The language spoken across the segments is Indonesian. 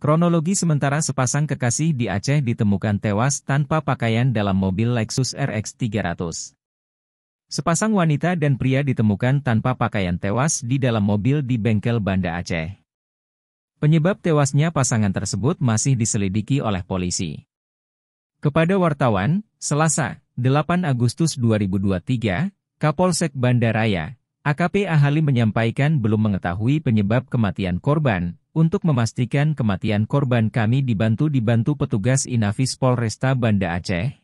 Kronologi sementara sepasang kekasih di Aceh ditemukan tewas tanpa pakaian dalam mobil Lexus RX 300. Sepasang wanita dan pria ditemukan tanpa pakaian tewas di dalam mobil di bengkel Banda Aceh. Penyebab tewasnya pasangan tersebut masih diselidiki oleh polisi. Kepada wartawan, Selasa, 8 Agustus 2023, Kapolsek Bandaraya, AKP Ahali menyampaikan belum mengetahui penyebab kematian korban, untuk memastikan kematian korban kami dibantu-dibantu petugas Inafis Polresta Banda Aceh.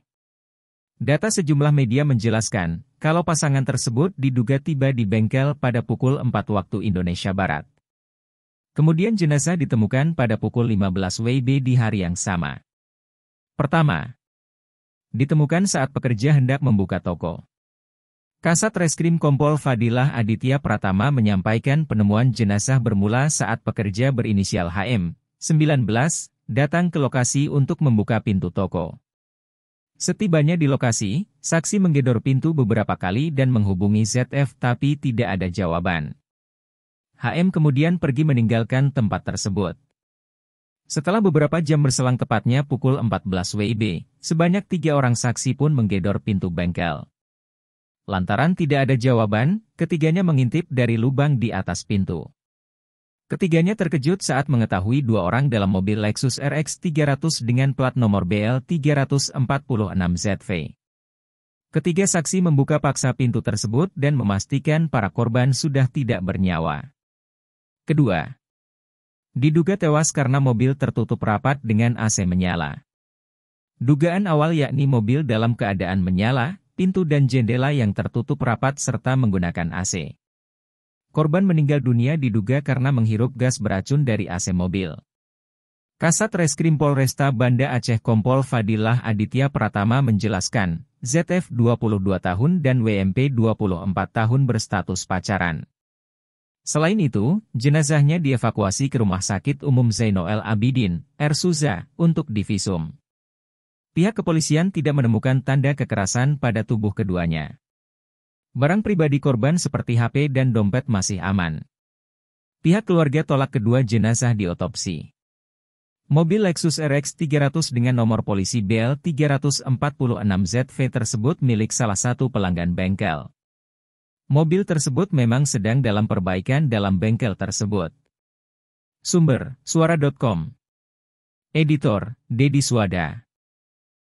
Data sejumlah media menjelaskan, kalau pasangan tersebut diduga tiba di bengkel pada pukul 4 waktu Indonesia Barat. Kemudian jenazah ditemukan pada pukul 15 WIB di hari yang sama. Pertama, ditemukan saat pekerja hendak membuka toko. Kasat Reskrim Kompol Fadilah Aditya Pratama menyampaikan penemuan jenazah bermula saat pekerja berinisial HM, 19, datang ke lokasi untuk membuka pintu toko. Setibanya di lokasi, saksi menggedor pintu beberapa kali dan menghubungi ZF tapi tidak ada jawaban. HM kemudian pergi meninggalkan tempat tersebut. Setelah beberapa jam berselang tepatnya pukul 14 WIB, sebanyak tiga orang saksi pun menggedor pintu bengkel. Lantaran tidak ada jawaban, ketiganya mengintip dari lubang di atas pintu. Ketiganya terkejut saat mengetahui dua orang dalam mobil Lexus RX 300 dengan plat nomor BL 346ZV. Ketiga saksi membuka paksa pintu tersebut dan memastikan para korban sudah tidak bernyawa. Kedua, diduga tewas karena mobil tertutup rapat dengan AC menyala. Dugaan awal yakni mobil dalam keadaan menyala, pintu dan jendela yang tertutup rapat serta menggunakan AC. Korban meninggal dunia diduga karena menghirup gas beracun dari AC mobil. Kasat Reskrim Polresta Banda Aceh Kompol Fadilah Aditya Pratama menjelaskan, ZF 22 tahun dan WMP 24 tahun berstatus pacaran. Selain itu, jenazahnya dievakuasi ke Rumah Sakit Umum Zaino Abidin, Ersuza, untuk divisum. Pihak kepolisian tidak menemukan tanda kekerasan pada tubuh keduanya. Barang pribadi korban seperti HP dan dompet masih aman. Pihak keluarga tolak kedua jenazah di otopsi. Mobil Lexus RX 300 dengan nomor polisi BL 346ZV tersebut milik salah satu pelanggan bengkel. Mobil tersebut memang sedang dalam perbaikan dalam bengkel tersebut. Sumber, suara.com Editor, Dedi Suada